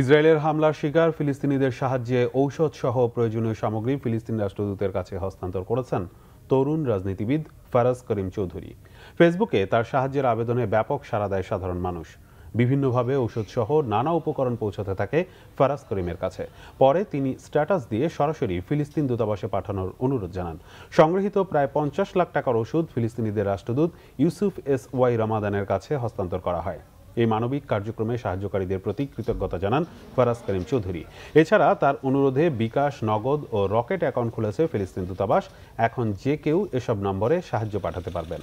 ইসরায়েলের হামলার শিকার ফিলিস্তিনিদের সাহায্যে ঔষধ সহ প্রয়োজনীয় সামগ্রী ফিলিস্তিন রাষ্ট্রদূতের কাছে হস্তান্তর করেছেন তরুণ রাজনীতিবিদ ফারাজ করিম চৌধুরী ফেসবুকে তার সাহায্যের আবেদনে ব্যাপক সাড়া দেয় সাধারণ মানুষ বিভিন্নভাবে সহ নানা উপকরণ পৌঁছাতে থাকে ফারাজ করিমের কাছে পরে তিনি স্ট্যাটাস দিয়ে সরাসরি ফিলিস্তিন দূতাবাসে পাঠানোর অনুরোধ জানান সংগৃহীত প্রায় পঞ্চাশ লাখ টাকার ওষুধ ফিলিস্তিনিদের রাষ্ট্রদূত ইউসুফ এস ওয়াই রমাদানের কাছে হস্তান্তর করা হয় এই মানবিক কার্যক্রমে সাহায্যকারীদের প্রতি কৃতজ্ঞতা জানান ফরাজ করিম চৌধুরী এছাড়া তার অনুরোধে বিকাশ নগদ ও রকেট অ্যাকাউন্ট খুলেছে ফিলিস্তিন দূতাবাস এখন যে কেউ এসব নম্বরে সাহায্য পাঠাতে পারবেন